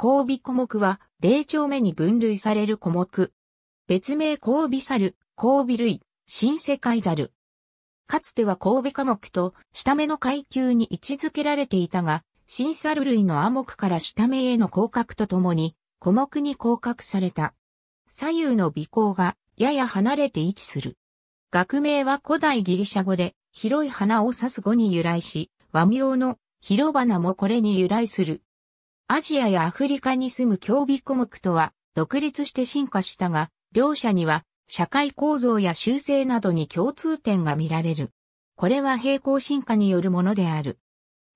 交尾項目は、霊長目に分類される項目。別名交尾猿、交尾類、新世界猿。かつては交尾科目と下目の階級に位置づけられていたが、新猿類の亜目から下目への降格とともに、古目に降格された。左右の尾行がやや離れて位置する。学名は古代ギリシャ語で広い花を指す語に由来し、和名の広花もこれに由来する。アジアやアフリカに住む競技項目とは独立して進化したが、両者には社会構造や修正などに共通点が見られる。これは平行進化によるものである。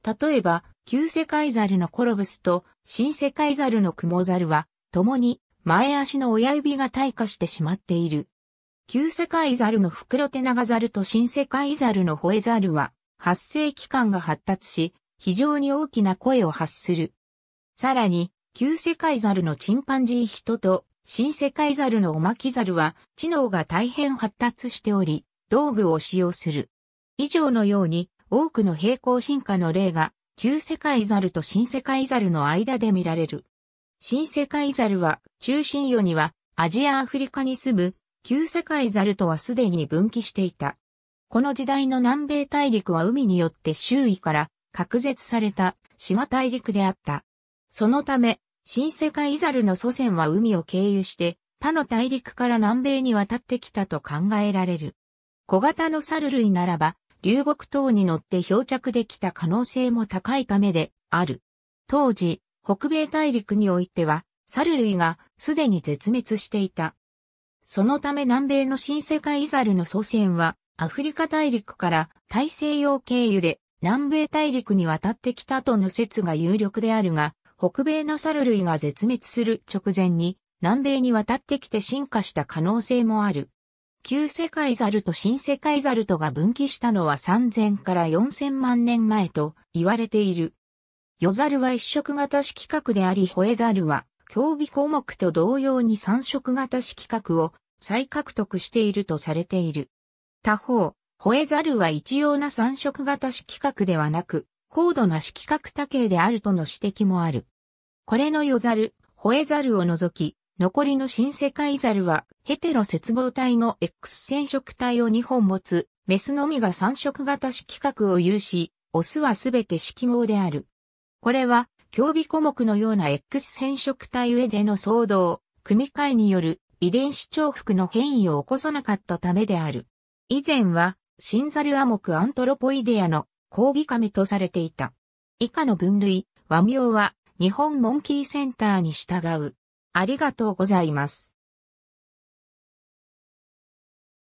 例えば、旧世界ザルのコロブスと新世界ザルのクモザルは、共に前足の親指が退化してしまっている。旧世界ザルのフクロテナガザルと新世界ザルのホエザルは、発生期間が発達し、非常に大きな声を発する。さらに、旧世界猿のチンパンジー人と、新世界猿のオマキザルは、知能が大変発達しており、道具を使用する。以上のように、多くの平行進化の例が、旧世界猿と新世界猿の間で見られる。新世界猿は、中心世には、アジア・アフリカに住む、旧世界猿とはすでに分岐していた。この時代の南米大陸は海によって周囲から隔絶された島大陸であった。そのため、新世界ザルの祖先は海を経由して、他の大陸から南米に渡ってきたと考えられる。小型の猿類ならば、流木等に乗って漂着できた可能性も高いためである。当時、北米大陸においては、猿類がすでに絶滅していた。そのため南米の新世界ザルの祖先は、アフリカ大陸から大西洋経由で南米大陸に渡ってきたとの説が有力であるが、北米の猿類が絶滅する直前に南米に渡ってきて進化した可能性もある。旧世界猿と新世界猿とが分岐したのは3000から4000万年前と言われている。ザ猿は一色型色覚であり、ホエルは、競技項目と同様に三色型色覚を再獲得しているとされている。他方、ホエザルは一様な三色型色覚ではなく、高度な色覚多形であるとの指摘もある。これのザル、ホエルを除き、残りの新世界ザルは、ヘテロ接合体の X 染色体を2本持つ、メスのみが3色型色覚を有し、オスはすべて色毛である。これは、競技項目のような X 染色体上での騒動、組み換えによる遺伝子重複の変異を起こさなかったためである。以前は、新ザルアモクアントロポイデアの交尾亀とされていた。以下の分類、和名は、日本モンキーセンターに従う。ありがとうございます。